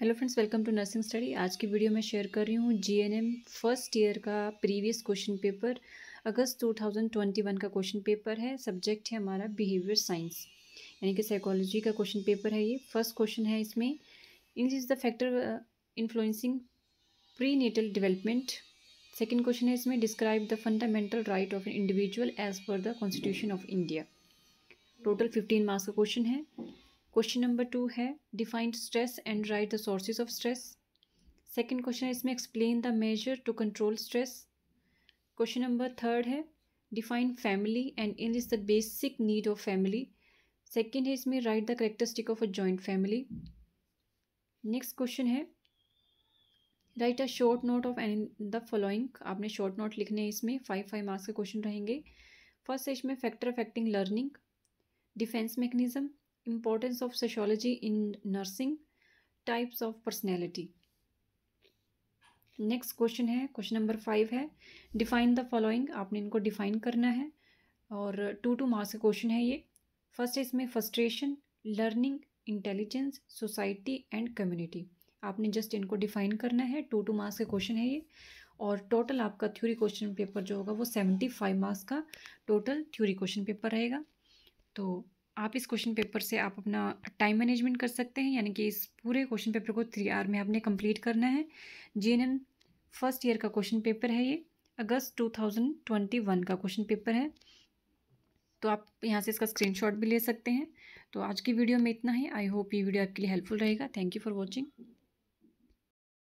hello friends welcome to nursing study आज की video में शेयर कर रही हूँ जीएनएम फर्स्ट ईयर का प्रीवियस क्वेश्चन पेपर अगस्त 2021 का क्वेश्चन पेपर है सब्जेक्ट है हमारा बिहेवियर साइंस यानी कि साइकोलॉजी का क्वेश्चन पेपर है ये फर्स्ट क्वेश्चन है इसमें enlist the factor influencing prenatal development second question है इसमें describe the fundamental right of individual as per the constitution of India total fifteen marks का क्वेश्चन है question number two है defined stress and write the sources of stress second question है इसमें explain the measure to control stress question number third है define family and enlist the basic need of family second है इसमें write the characteristic of a joint family next question है write a short note of on the following आपने short note लिखने हैं इसमें five five marks के question रहेंगे first है इसमें factor affecting learning defence mechanism importance of sociology in nursing types of personality next question है क्वेश्चन नंबर फाइव है डिफाइन द फॉलोइंग आपने इनको डिफाइन करना है और टू टू मार्क्स का क्वेश्चन है ये फर्स्ट है इसमें frustration learning intelligence society and community आपने जस्ट इनको डिफाइन करना है टू टू मार्क्स का क्वेश्चन है ये और टोटल आपका थ्योरी क्वेश्चन पेपर जो होगा वो सेवेंटी फाइव मार्क्स का टोटल थ्योरी क्वेश्चन पेपर रहेगा तो आप इस क्वेश्चन पेपर से आप अपना टाइम मैनेजमेंट कर सकते हैं यानी कि इस पूरे क्वेश्चन पेपर को थ्री आर में आपने कंप्लीट करना है जीएनएम फर्स्ट ईयर का क्वेश्चन पेपर है ये अगस्त टू का क्वेश्चन पेपर है तो आप यहाँ से इसका स्क्रीनशॉट भी ले सकते हैं तो आज की वीडियो में इतना ही आई होप ये वीडियो आपके लिए हेल्पफुल रहेगा थैंक यू फॉर वॉचिंग